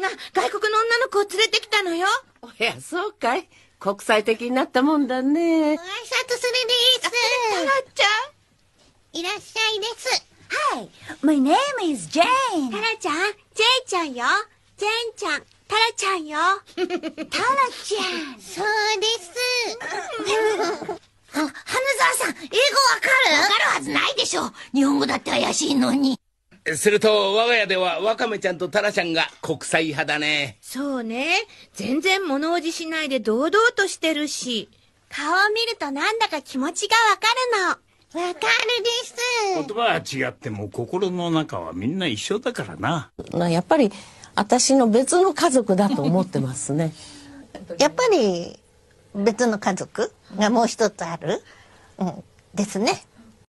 が外国の女の子を連れてきたのよ。や、そうかい。国際的になったもんだね。挨拶するです。タラちゃん。いらっしゃいです。はい。My name is Jane. タラちゃん、ジェイちゃんよ。ジェンちゃん、タラちゃんよ。タラちゃん。そうです。花沢さん、英語わかるわかるはずないでしょ。日本語だって怪しいのに。すると我が家ではワカメちゃんとタラちゃんが国際派だねそうね全然物おじしないで堂々としてるし顔を見るとなんだか気持ちがわかるのわかるです言葉は違っても心の中はみんな一緒だからなやっぱり私の別の家族だと思ってますね やっぱり別の家族がもう一つある、うん、ですね